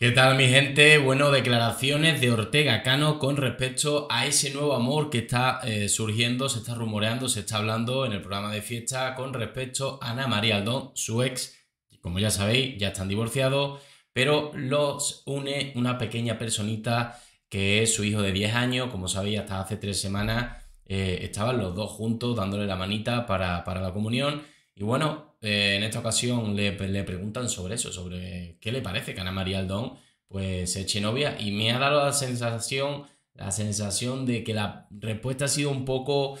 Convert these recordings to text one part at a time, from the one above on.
¿Qué tal mi gente? Bueno, declaraciones de Ortega Cano con respecto a ese nuevo amor que está eh, surgiendo, se está rumoreando, se está hablando en el programa de fiesta con respecto a Ana María Aldón, su ex. Como ya sabéis, ya están divorciados, pero los une una pequeña personita que es su hijo de 10 años. Como sabéis, hasta hace tres semanas eh, estaban los dos juntos dándole la manita para, para la comunión. Y bueno, eh, en esta ocasión le, preguntan sobre eso, sobre qué le parece que Ana María Aldón pues se eche novia y me ha dado la sensación, la sensación de que la respuesta ha sido un poco...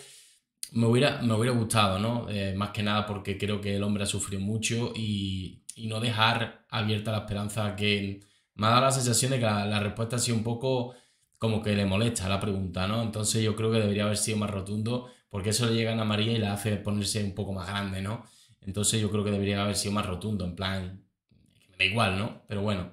Me hubiera, me hubiera gustado, ¿no? Eh, más que nada porque creo que el hombre ha sufrido mucho y, no dejar abierta la esperanza que... Me ha dado la sensación de que la, la respuesta ha sido un poco como que le molesta la pregunta, ¿no? Entonces yo creo que debería haber sido más rotundo porque eso le llega a Ana María y la hace ponerse un poco más grande, ¿no? Entonces yo creo que debería haber sido más rotundo, en plan, me da igual, ¿no? Pero bueno,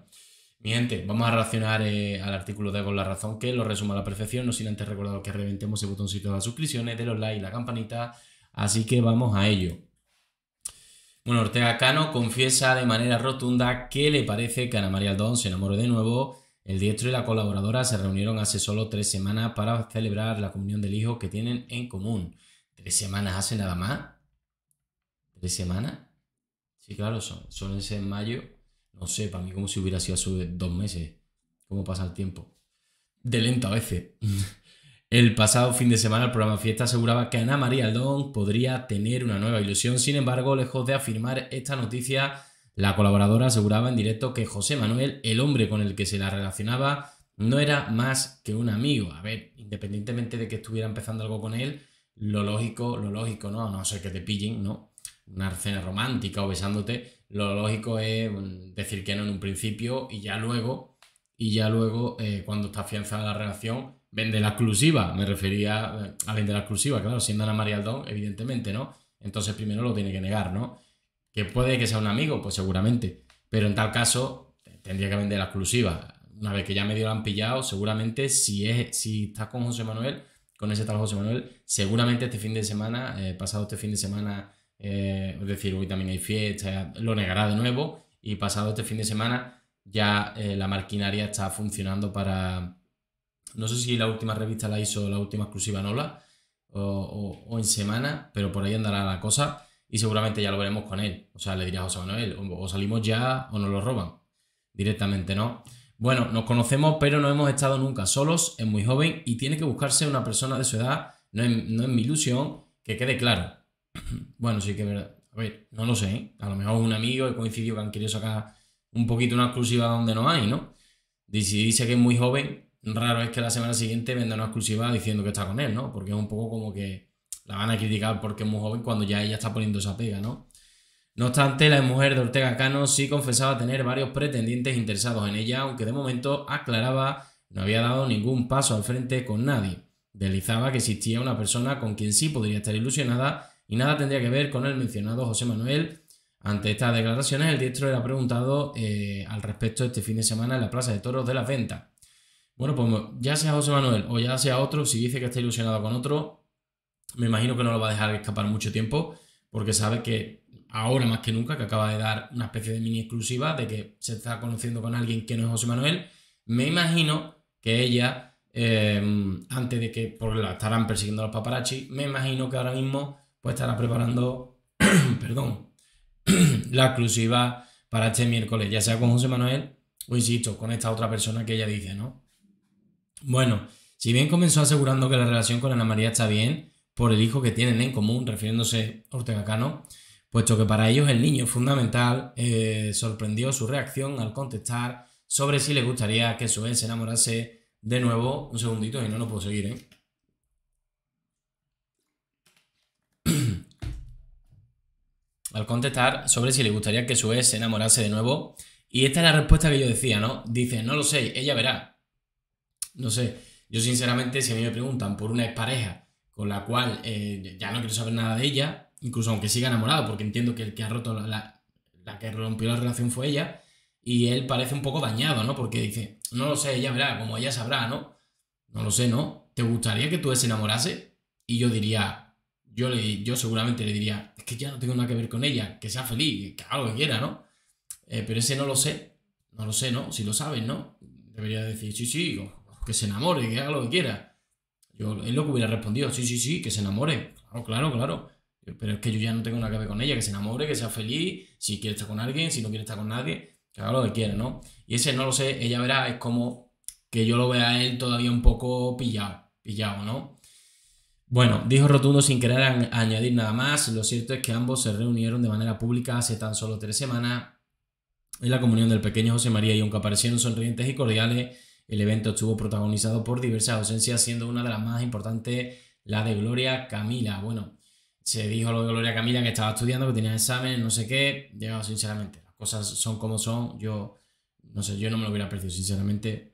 mi gente, vamos a relacionar eh, al artículo de Con la Razón, que lo resuma a la perfección, no sin antes recordaros que reventemos el botoncito de las suscripciones, de los likes, la campanita, así que vamos a ello. Bueno, Ortega Cano confiesa de manera rotunda que le parece que Ana María Aldón se enamoró de nuevo. El diestro y la colaboradora se reunieron hace solo tres semanas para celebrar la comunión del hijo que tienen en común. ¿Tres semanas hace nada más? ¿De semana? Sí, claro, son, son ese en mayo. No sé, para mí como si hubiera sido hace dos meses. ¿Cómo pasa el tiempo? De lento a veces. el pasado fin de semana el programa Fiesta aseguraba que Ana María Aldón podría tener una nueva ilusión. Sin embargo, lejos de afirmar esta noticia, la colaboradora aseguraba en directo que José Manuel, el hombre con el que se la relacionaba, no era más que un amigo. A ver, independientemente de que estuviera empezando algo con él, lo lógico, lo lógico, ¿no? A no ser que te pillen, ¿no? una escena romántica o besándote, lo lógico es mm, decir que no en un principio y ya luego, y ya luego eh, cuando está afianzada la relación, vende la exclusiva. Me refería eh, a vender la exclusiva, claro, siendo Ana María Aldón, evidentemente, ¿no? Entonces primero lo tiene que negar, ¿no? Que puede que sea un amigo, pues seguramente, pero en tal caso eh, tendría que vender la exclusiva. Una vez que ya medio la han pillado, seguramente si, es, si está con José Manuel, con ese tal José Manuel, seguramente este fin de semana, pasado este fin de semana eh, es decir, hoy también hay fiesta, lo negará de nuevo y pasado este fin de semana ya eh, la maquinaria está funcionando para, no sé si la última revista la hizo, la última exclusiva Nola o, o, en semana, pero por ahí andará la cosa y seguramente ya lo veremos con él. O sea, le diría José Manuel, o salimos ya o nos lo roban. Directamente, ¿no? Bueno, nos conocemos, pero no hemos estado nunca solos, es muy joven y tiene que buscarse una persona de su edad, no no es mi ilusión, que quede claro. Bueno, sí que es verdad. A ver, no lo sé. ¿eh? A lo mejor un amigo y coincidió que han querido sacar un poquito una exclusiva donde no hay, ¿no? Y si dice que es muy joven, raro es que la semana siguiente venda una exclusiva diciendo que está con él, ¿no? Porque es un poco como que la van a criticar porque es muy joven cuando ya ella está poniendo esa pega, ¿no? No obstante, la mujer de Ortega Cano sí confesaba tener varios pretendientes interesados en ella, aunque de momento aclaraba no había dado ningún paso al frente con nadie. Deslizaba que existía una persona con quien sí podría estar ilusionada y nada tendría que ver con el mencionado José Manuel. Ante estas declaraciones, el diestro ha preguntado eh, al respecto este fin de semana en la Plaza de Toros de las Ventas. Bueno, pues ya sea José Manuel o ya sea otro, si dice que está ilusionado con otro, me imagino que no lo va a dejar escapar mucho tiempo, porque sabe que ahora más que nunca, que acaba de dar una especie de mini exclusiva de que se está conociendo con alguien que no es José Manuel, me imagino que ella, eh, antes de que por la estarán persiguiendo los paparazzi, me imagino que ahora mismo pues estará preparando, perdón, la exclusiva para este miércoles, ya sea con José Manuel o, insisto, con esta otra persona que ella dice, ¿no? Bueno, si bien comenzó asegurando que la relación con Ana María está bien por el hijo que tienen en común, refiriéndose a Ortega Cano, puesto que para ellos el niño es fundamental, eh, sorprendió su reacción al contestar sobre si le gustaría que su ex se enamorase de nuevo. Un segundito y no lo puedo seguir, ¿eh? al contestar sobre si le gustaría que su ex se enamorase de nuevo. Y esta es la respuesta que yo decía, ¿no? Dice, no lo sé, ella verá. No sé, yo sinceramente si a mí me preguntan por una expareja con la cual eh, ya no quiero saber nada de ella, incluso aunque siga enamorado, porque entiendo que el que ha roto la, que rompió la relación fue ella, y él parece un poco dañado, ¿no? Porque dice, no lo sé, ella verá, como ella sabrá, ¿no? No lo sé, ¿no? ¿Te gustaría que ex se enamorase? Y yo diría, yo, le, yo seguramente le diría, es que ya no tengo nada que ver con ella, que sea feliz, que haga lo que quiera, ¿no? Eh, pero ese no lo sé, no lo sé, ¿no? Si lo sabes, ¿no? Debería decir, sí, sí, que se enamore, que haga lo que quiera. Yo, es lo que hubiera respondido, sí, sí, sí, que se enamore, claro, claro, claro. Pero es que yo ya no tengo nada que ver con ella, que se enamore, que sea feliz, si quiere estar con alguien, si no quiere estar con nadie, que haga lo que quiera, ¿no? Y ese no lo sé, ella verá, es como que yo lo vea a él todavía un poco pillado, pillado, ¿no? Bueno, dijo Rotundo sin querer añadir nada más. Lo cierto es que ambos se reunieron de manera pública hace tan solo tres semanas en la comunión del pequeño José María y aunque aparecieron sonrientes y cordiales, el evento estuvo protagonizado por diversas ausencias, siendo una de las más importantes la de Gloria Camila. Bueno, se dijo lo de Gloria Camila que estaba estudiando, que tenía exámenes, no sé qué. Yo, sinceramente, las cosas son como son. Yo, no sé, yo no me lo hubiera perdido, sinceramente.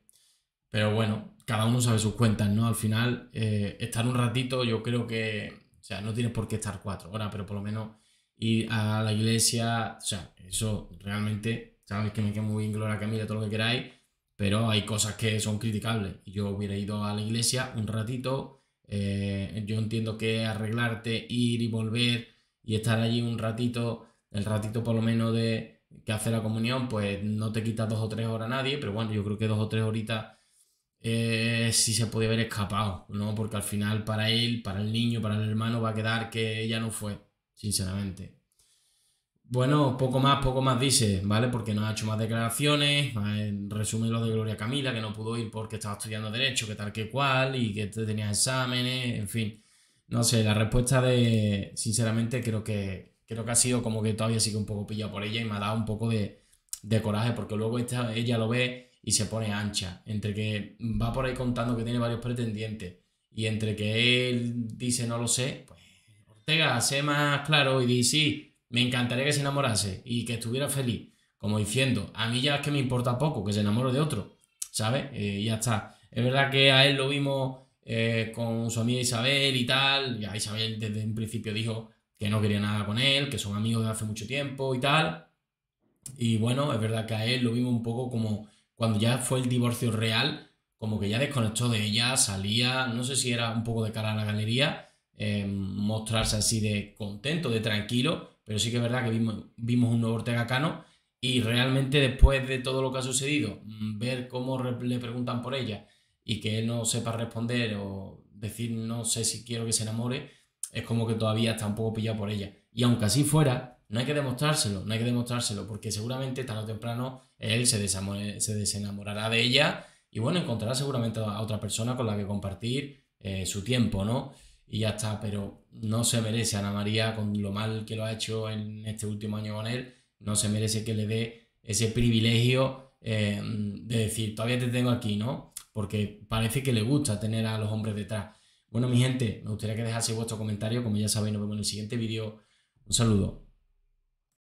Pero bueno, cada uno sabe sus cuentas, ¿no? Al final, eh, estar un ratito, yo creo que, o sea, no tienes por qué estar cuatro horas, pero por lo menos ir a la iglesia, o sea, eso realmente, sabes que me queda muy bien Gloria Camila, todo lo que queráis, pero hay cosas que son criticables. Yo hubiera ido a la iglesia un ratito, eh, yo entiendo que arreglarte, ir y volver y estar allí un ratito, el ratito por lo menos de que hace la comunión, pues no te quita dos o tres horas a nadie, pero bueno, yo creo que dos o tres horitas eh, si se puede haber escapado, ¿no? Porque al final para él, para el niño, para el hermano va a quedar que ella no fue, sinceramente. Bueno, poco más, poco más dice, ¿vale? Porque no ha hecho más declaraciones, en eh, resumen lo de Gloria Camila, que no pudo ir porque estaba estudiando derecho, que tal que cual, y que tenía exámenes, en fin. No sé, la respuesta de, sinceramente, creo que, creo que ha sido como que todavía sigue un poco pillado por ella y me ha dado un poco de, de coraje, porque luego esta, ella lo ve y se pone ancha. Entre que va por ahí contando que tiene varios pretendientes y entre que él dice no lo sé, pues Ortega hace más claro y dice sí, me encantaría que se enamorase y que estuviera feliz. Como diciendo, a mí ya es que me importa poco que se enamore de otro, ¿sabes? Eh, ya está. Es verdad que a él lo vimos eh, con su amiga Isabel y tal. Ya Isabel desde un principio dijo que no quería nada con él, que son amigos de hace mucho tiempo y tal. Y bueno, es verdad que a él lo vimos un poco como cuando ya fue el divorcio real, como que ya desconectó de ella, salía, no sé si era un poco de cara a la galería, em, mostrarse así de contento, de tranquilo, pero sí que es verdad que vimos, vimos un nuevo Ortega Cano y realmente después de todo lo que ha sucedido, mm, ver cómo le preguntan por ella y que él no sepa responder o decir no sé si quiero que se enamore, es como que todavía está un poco pillado por ella. Y aunque así fuera, no hay que demostrárselo, no hay que demostrárselo, porque seguramente tarde o temprano él se, se desenamorará de ella y bueno, encontrará seguramente a otra persona con la que compartir eh, su tiempo, ¿no? Y ya está, pero no se merece Ana María, con lo mal que lo ha hecho en este último año con él, no se merece que le dé ese privilegio eh, de decir, todavía te tengo aquí, ¿no? Porque parece que le gusta tener a los hombres detrás. Bueno, mi gente, me gustaría que dejase vuestro comentario, como ya sabéis, nos vemos en el siguiente vídeo. Un saludo.